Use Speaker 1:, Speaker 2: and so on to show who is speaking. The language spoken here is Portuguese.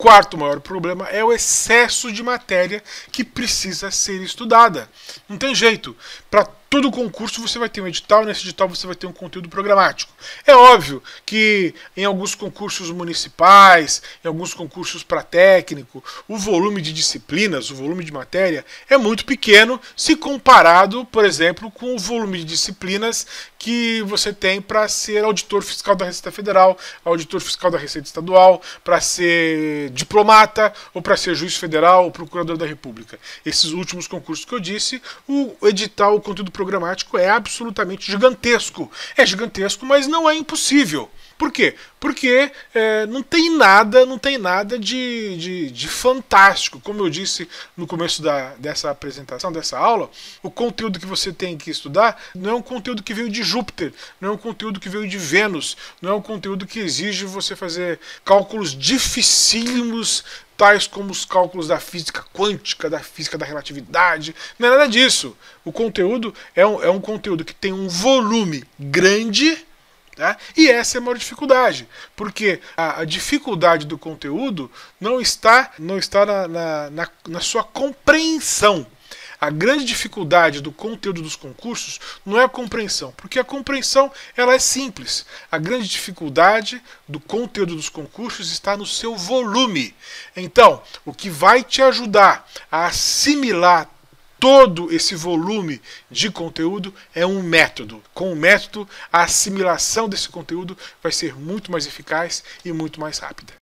Speaker 1: quarto maior problema é o excesso de matéria que precisa ser estudada. Não tem jeito. Para Todo concurso você vai ter um edital, nesse edital você vai ter um conteúdo programático. É óbvio que em alguns concursos municipais, em alguns concursos para técnico, o volume de disciplinas, o volume de matéria é muito pequeno se comparado, por exemplo, com o volume de disciplinas que você tem para ser auditor fiscal da Receita Federal, auditor fiscal da Receita Estadual, para ser diplomata ou para ser juiz federal ou procurador da República. Esses últimos concursos que eu disse, o edital, o conteúdo programático é absolutamente gigantesco. É gigantesco, mas não é impossível. Por quê? Porque é, não tem nada, não tem nada de, de, de fantástico. Como eu disse no começo da, dessa apresentação, dessa aula, o conteúdo que você tem que estudar não é um conteúdo que veio de Júpiter, não é um conteúdo que veio de Vênus, não é um conteúdo que exige você fazer cálculos dificílimos tais como os cálculos da física quântica, da física da relatividade. Não é nada disso. O conteúdo é um, é um conteúdo que tem um volume grande. Tá? E essa é a maior dificuldade, porque a, a dificuldade do conteúdo não está, não está na, na, na, na sua compreensão. A grande dificuldade do conteúdo dos concursos não é a compreensão, porque a compreensão ela é simples. A grande dificuldade do conteúdo dos concursos está no seu volume. Então, o que vai te ajudar a assimilar todo esse volume de conteúdo é um método. Com o método, a assimilação desse conteúdo vai ser muito mais eficaz e muito mais rápida.